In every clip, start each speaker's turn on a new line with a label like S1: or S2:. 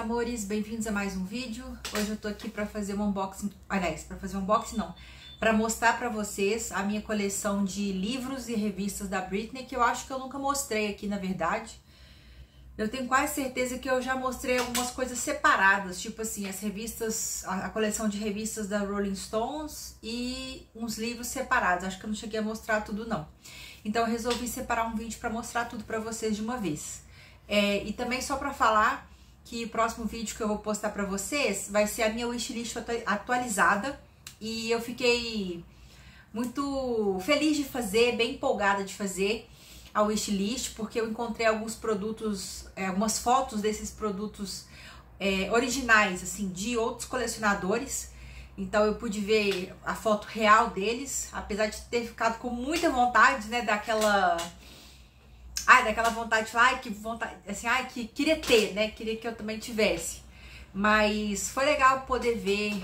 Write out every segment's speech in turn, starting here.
S1: amores, bem-vindos a mais um vídeo. Hoje eu tô aqui para fazer um unboxing, aliás, para fazer um unboxing não, para mostrar para vocês a minha coleção de livros e revistas da Britney, que eu acho que eu nunca mostrei aqui, na verdade. Eu tenho quase certeza que eu já mostrei algumas coisas separadas, tipo assim, as revistas, a coleção de revistas da Rolling Stones e uns livros separados. Acho que eu não cheguei a mostrar tudo não. Então eu resolvi separar um vídeo para mostrar tudo para vocês de uma vez. É, e também só para falar que o próximo vídeo que eu vou postar pra vocês vai ser a minha wishlist atualizada. E eu fiquei muito feliz de fazer, bem empolgada de fazer a wishlist, porque eu encontrei alguns produtos, é, algumas fotos desses produtos é, originais, assim, de outros colecionadores. Então eu pude ver a foto real deles, apesar de ter ficado com muita vontade, né, daquela Ai, daquela vontade de falar, ai, que vontade, assim, ai, que queria ter, né? Queria que eu também tivesse. Mas foi legal poder ver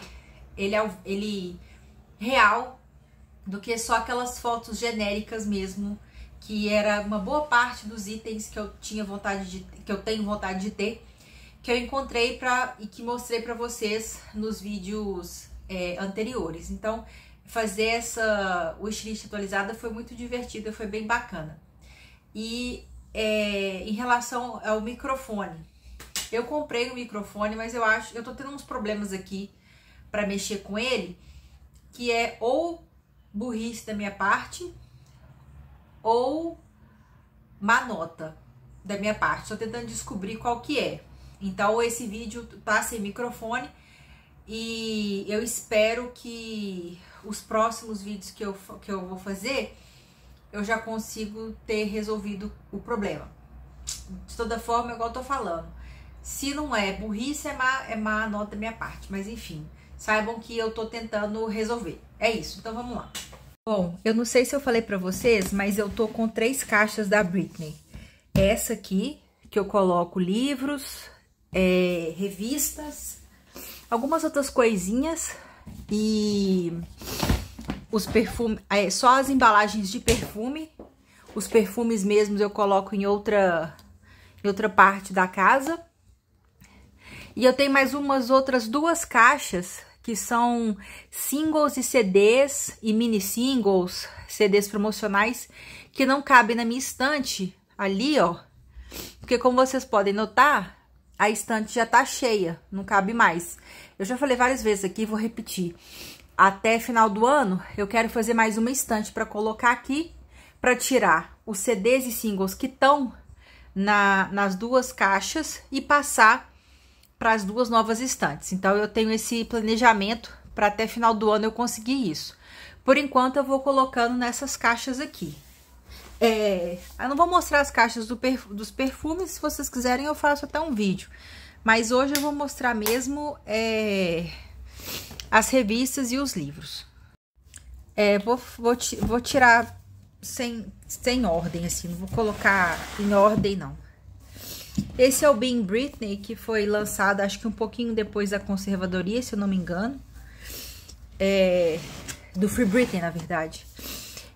S1: ele, ele real do que só aquelas fotos genéricas mesmo, que era uma boa parte dos itens que eu tinha vontade de que eu tenho vontade de ter, que eu encontrei pra, e que mostrei para vocês nos vídeos é, anteriores. Então, fazer essa wishlist atualizada foi muito divertida, foi bem bacana e é, em relação ao microfone. Eu comprei o microfone, mas eu acho, eu tô tendo uns problemas aqui para mexer com ele, que é ou burrice da minha parte ou má nota da minha parte. Estou tentando descobrir qual que é. Então esse vídeo tá sem microfone e eu espero que os próximos vídeos que eu, que eu vou fazer eu já consigo ter resolvido o problema. De toda forma, igual eu tô falando, se não é burrice, é má, é má nota da minha parte, mas enfim, saibam que eu tô tentando resolver. É isso, então vamos lá. Bom, eu não sei se eu falei pra vocês, mas eu tô com três caixas da Britney. Essa aqui, que eu coloco livros, é, revistas, algumas outras coisinhas e os perfumes, é, só as embalagens de perfume. Os perfumes mesmos eu coloco em outra, em outra parte da casa. E eu tenho mais umas outras duas caixas que são singles e CDs e mini singles, CDs promocionais, que não cabem na minha estante ali, ó. Porque como vocês podem notar, a estante já tá cheia, não cabe mais. Eu já falei várias vezes aqui, vou repetir até final do ano, eu quero fazer mais uma estante para colocar aqui, para tirar os CDs e singles que estão na, nas duas caixas e passar para as duas novas estantes. Então, eu tenho esse planejamento para até final do ano eu conseguir isso. Por enquanto, eu vou colocando nessas caixas aqui. É, eu não vou mostrar as caixas do perf dos perfumes, se vocês quiserem eu faço até um vídeo. Mas hoje eu vou mostrar mesmo é, as revistas e os livros. É, vou, vou, vou tirar sem, sem ordem, assim, não vou colocar em ordem, não. Esse é o Being Britney, que foi lançado, acho que um pouquinho depois da conservadoria, se eu não me engano. É, do Free Britney, na verdade.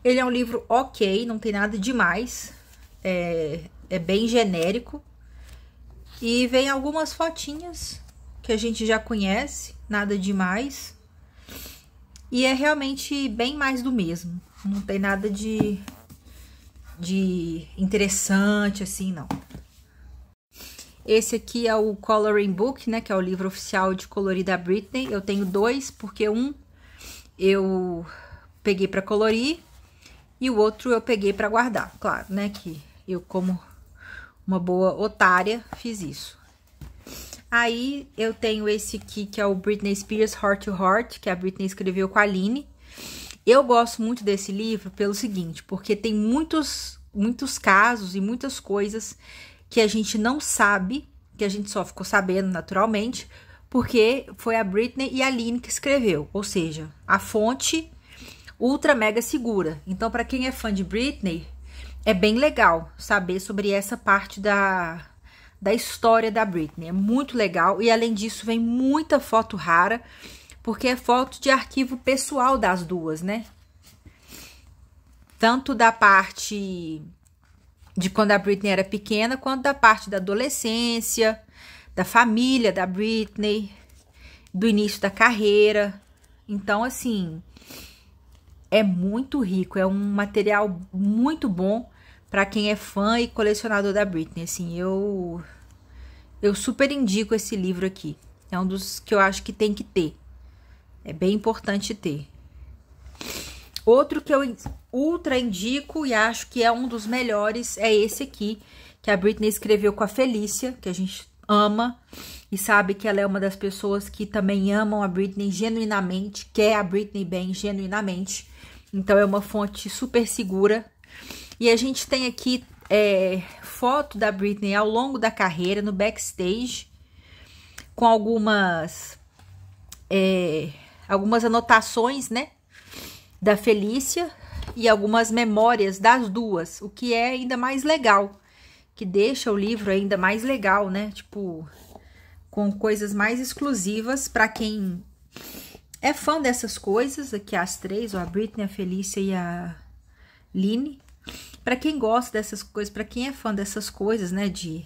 S1: Ele é um livro ok, não tem nada demais. É, é bem genérico. E vem algumas fotinhas que a gente já conhece, nada demais. E é realmente bem mais do mesmo. Não tem nada de, de interessante assim, não. Esse aqui é o Coloring Book, né, que é o livro oficial de colorir da Britney. Eu tenho dois, porque um eu peguei para colorir e o outro eu peguei para guardar. Claro, né, que eu como uma boa otária fiz isso. Aí eu tenho esse aqui que é o Britney Spears Heart to Heart, que a Britney escreveu com a Aline. Eu gosto muito desse livro pelo seguinte, porque tem muitos, muitos casos e muitas coisas que a gente não sabe, que a gente só ficou sabendo naturalmente, porque foi a Britney e a Aline que escreveu, ou seja, a fonte ultra mega segura. Então, para quem é fã de Britney, é bem legal saber sobre essa parte da da história da Britney. É muito legal e além disso vem muita foto rara, porque é foto de arquivo pessoal das duas, né? Tanto da parte de quando a Britney era pequena, quanto da parte da adolescência, da família da Britney, do início da carreira. Então, assim, é muito rico, é um material muito bom para quem é fã e colecionador da Britney. Assim, eu eu super indico esse livro aqui. É um dos que eu acho que tem que ter. É bem importante ter. Outro que eu ultra indico e acho que é um dos melhores é esse aqui, que a Britney escreveu com a Felícia, que a gente ama e sabe que ela é uma das pessoas que também amam a Britney genuinamente, quer a Britney bem genuinamente. Então é uma fonte super segura e a gente tem aqui é, foto da Britney ao longo da carreira, no backstage, com algumas, é, algumas anotações, né? Da Felícia e algumas memórias das duas, o que é ainda mais legal, que deixa o livro ainda mais legal, né? Tipo, com coisas mais exclusivas para quem é fã dessas coisas, aqui as três, ó, a Britney, a Felícia e a Line para quem gosta dessas coisas, para quem é fã dessas coisas, né, de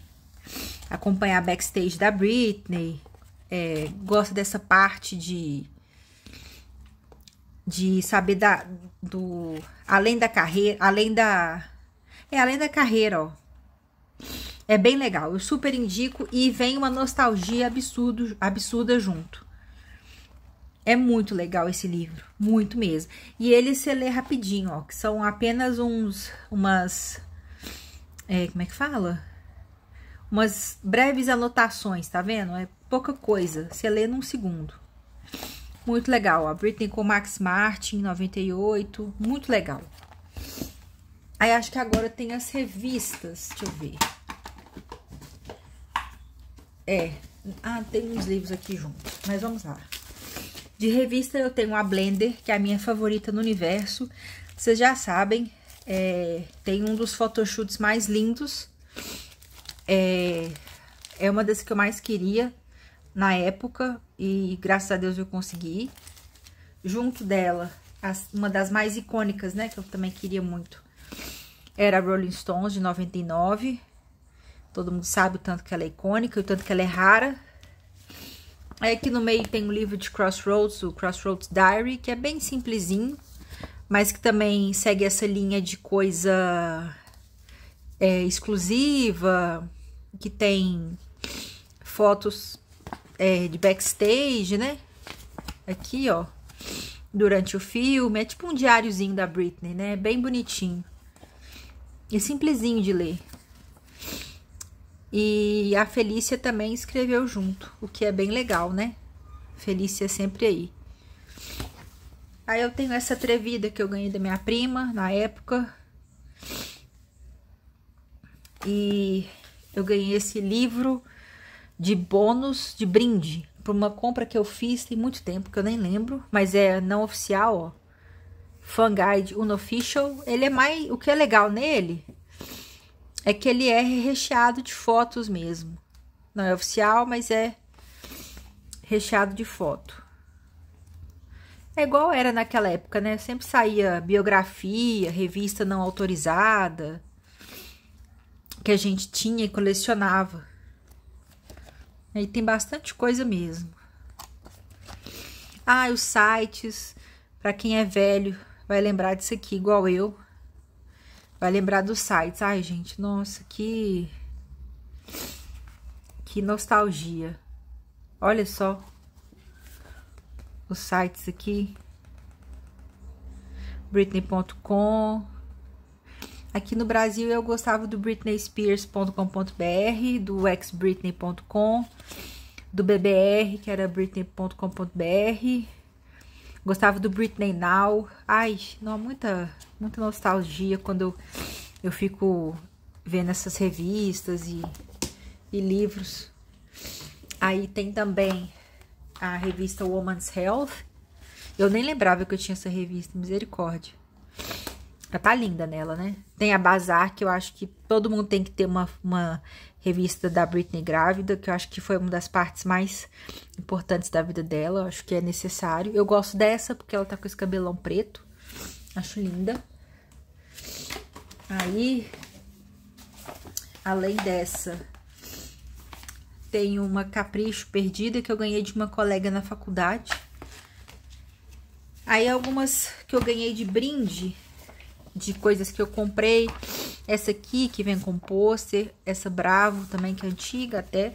S1: acompanhar a backstage da Britney, é, gosta dessa parte de de saber da do além da carreira, além da é além da carreira, ó. É bem legal, eu super indico e vem uma nostalgia absurdo, absurda junto. É muito legal esse livro, muito mesmo. E ele se lê rapidinho, ó, que são apenas uns, umas, é, como é que fala? Umas breves anotações, tá vendo? É pouca coisa, você lê num segundo. Muito legal, ó, Britney com Max Martin, 98, muito legal. Aí acho que agora tem as revistas, deixa eu ver. É, ah, tem uns livros aqui juntos, mas vamos lá. De revista eu tenho a Blender, que é a minha favorita no universo. Vocês já sabem, é, tem um dos photoshoots mais lindos. É, é uma das que eu mais queria na época e graças a Deus eu consegui. Junto dela, as, uma das mais icônicas, né, que eu também queria muito, era a Rolling Stones de 99. Todo mundo sabe o tanto que ela é icônica e o tanto que ela é rara é aqui no meio tem um livro de Crossroads, o Crossroads Diary, que é bem simplesinho, mas que também segue essa linha de coisa é, exclusiva, que tem fotos é, de backstage, né? Aqui, ó, durante o filme. É tipo um diáriozinho da Britney, né? Bem bonitinho. E simplesinho de ler. E a Felícia também escreveu junto, o que é bem legal, né? Felícia é sempre aí. Aí eu tenho essa trevida que eu ganhei da minha prima na época. E eu ganhei esse livro de bônus de brinde por uma compra que eu fiz tem muito tempo que eu nem lembro, mas é não oficial, ó. Fan Guide Unofficial. Ele é mais o que é legal nele é que ele é recheado de fotos mesmo. Não é oficial, mas é recheado de foto. É igual era naquela época, né? Sempre saía biografia, revista não autorizada, que a gente tinha e colecionava. Aí tem bastante coisa mesmo. Ah, os sites, para quem é velho, vai lembrar disso aqui, igual eu. Vai lembrar dos sites. Ai, gente, nossa, que. Que nostalgia. Olha só. Os sites aqui. Britney.com. Aqui no Brasil eu gostava do britneyspears.com.br, do exbritney.com, do BBR, que era britney.com.br Gostava do Britney Now. Ai, não, muita, muita nostalgia quando eu, eu fico vendo essas revistas e, e livros. Aí tem também a revista Woman's Health. Eu nem lembrava que eu tinha essa revista, misericórdia. Ela tá linda nela, né? Tem a Bazar, que eu acho que todo mundo tem que ter uma, uma revista da Britney grávida, que eu acho que foi uma das partes mais importantes da vida dela, eu acho que é necessário. Eu gosto dessa porque ela tá com esse cabelão preto, acho linda. Aí, além dessa, tem uma Capricho Perdida que eu ganhei de uma colega na faculdade. Aí algumas que eu ganhei de brinde de coisas que eu comprei. Essa aqui, que vem com pôster. Essa Bravo também, que é antiga até.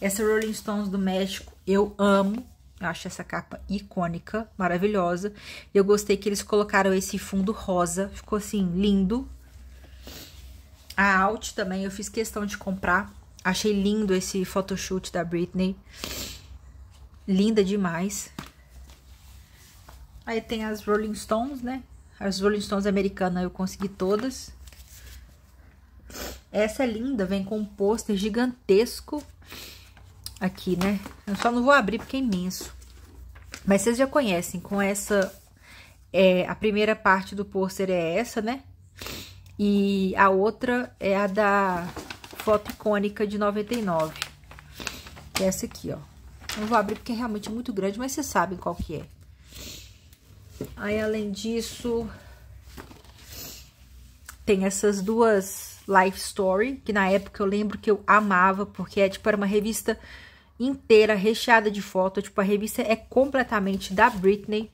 S1: Essa Rolling Stones do México, eu amo. Eu acho essa capa icônica, maravilhosa. Eu gostei que eles colocaram esse fundo rosa. Ficou, assim, lindo. A Out também, eu fiz questão de comprar. Achei lindo esse photoshoot da Britney. Linda demais. Aí tem as Rolling Stones, né? As Rolling Stones americanas eu consegui todas. Essa é linda, vem com um pôster gigantesco aqui, né? Eu só não vou abrir porque é imenso. Mas vocês já conhecem, com essa... É, a primeira parte do pôster é essa, né? E a outra é a da foto icônica de 99. Que é essa aqui, ó. Não vou abrir porque é realmente muito grande, mas vocês sabem qual que é. Aí, além disso, tem essas duas Life Story, que na época eu lembro que eu amava, porque é tipo, era uma revista inteira recheada de fotos. Tipo, a revista é completamente da Britney,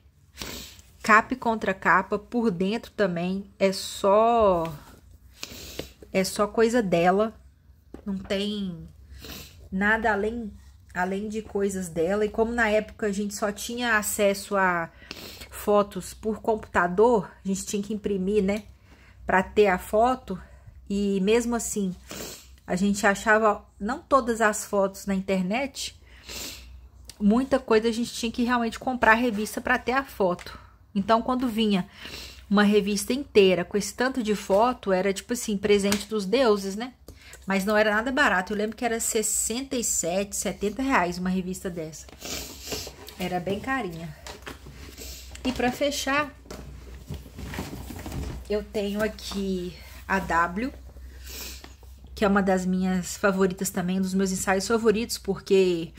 S1: cap contra capa, por dentro também é só é só coisa dela. Não tem nada além além de coisas dela. E como na época a gente só tinha acesso a fotos por computador, a gente tinha que imprimir, né? Para ter a foto. E mesmo assim, a gente achava não todas as fotos na internet. Muita coisa a gente tinha que realmente comprar a revista para ter a foto. Então, quando vinha uma revista inteira com esse tanto de foto, era tipo assim, presente dos deuses, né? Mas não era nada barato. Eu lembro que era 67, 70 reais uma revista dessa. Era bem carinha. E para fechar, eu tenho aqui a W, que é uma das minhas favoritas também, um dos meus ensaios favoritos, porque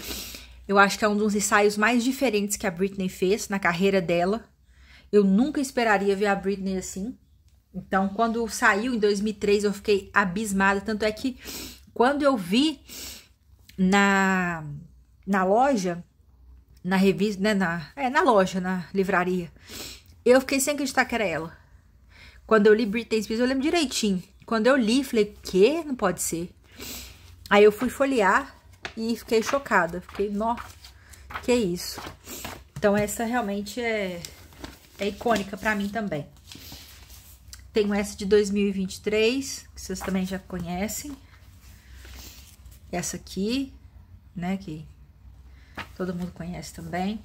S1: eu acho que é um dos ensaios mais diferentes que a Britney fez na carreira dela. Eu nunca esperaria ver a Britney assim. Então, quando saiu em 2003, eu fiquei abismada. Tanto é que quando eu vi na, na loja, na revista, né, na, é, na loja, na livraria. Eu fiquei sem acreditar que era ela. Quando eu li Britney Spears, eu lembro direitinho. Quando eu li, falei, que? Não pode ser. Aí eu fui folhear e fiquei chocada. Fiquei, nó, que é isso. Então essa realmente é, é icônica para mim também. Tenho essa de 2023, que vocês também já conhecem. Essa aqui, né, que todo mundo conhece também.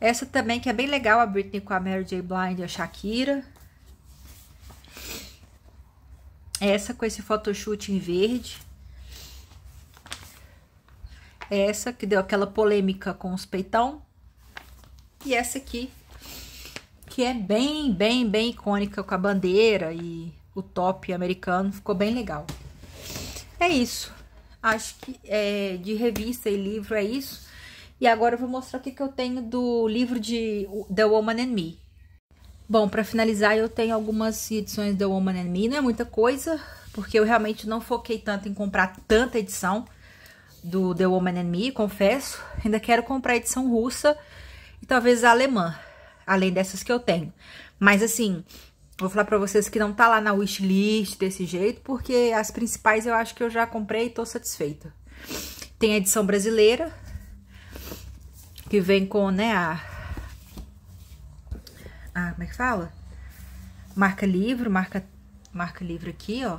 S1: Essa também que é bem legal, a Britney com a Mary J. Blind e a Shakira. Essa com esse photoshoot em verde. Essa que deu aquela polêmica com os peitão. E essa aqui, que é bem, bem, bem icônica com a bandeira e o top americano. Ficou bem legal. É isso acho que é, de revista e livro é isso. E agora eu vou mostrar o que, que eu tenho do livro de The Woman and Me. Bom, para finalizar, eu tenho algumas edições The Woman and Me, não é muita coisa, porque eu realmente não foquei tanto em comprar tanta edição do The Woman and Me, confesso. Ainda quero comprar a edição russa e talvez a alemã, além dessas que eu tenho. Mas assim, Vou falar para vocês que não tá lá na wishlist desse jeito, porque as principais eu acho que eu já comprei e tô satisfeita. Tem a edição brasileira, que vem com, né, a... Ah, como é que fala? Marca livro, marca, marca livro aqui, ó.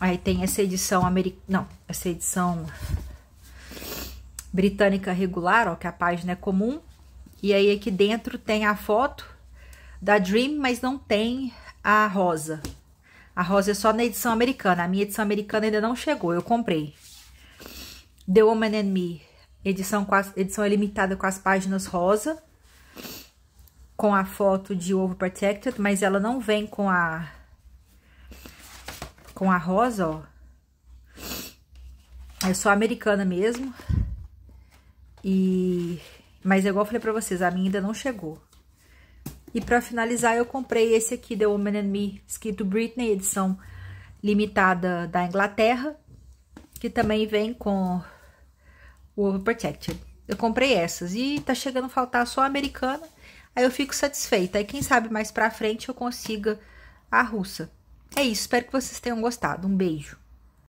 S1: Aí tem essa edição americana, não, essa edição britânica regular, ó, que é a página é comum. E aí aqui dentro tem a foto da Dream, mas não tem a rosa. A rosa é só na edição americana. A minha edição americana ainda não chegou, eu comprei. The Woman and Me, edição, as, edição é limitada com as páginas rosa, com a foto de Ovo Protected, mas ela não vem com a com a rosa, ó. É só americana mesmo. E mas é igual eu falei para vocês, a minha ainda não chegou. E para finalizar, eu comprei esse aqui, The Woman and Me, escrito Britney, edição limitada da Inglaterra, que também vem com o Overprotected. Eu comprei essas e tá chegando a faltar só a americana, aí eu fico satisfeita. Aí quem sabe mais pra frente eu consiga a russa. É isso, espero que vocês tenham gostado. Um beijo.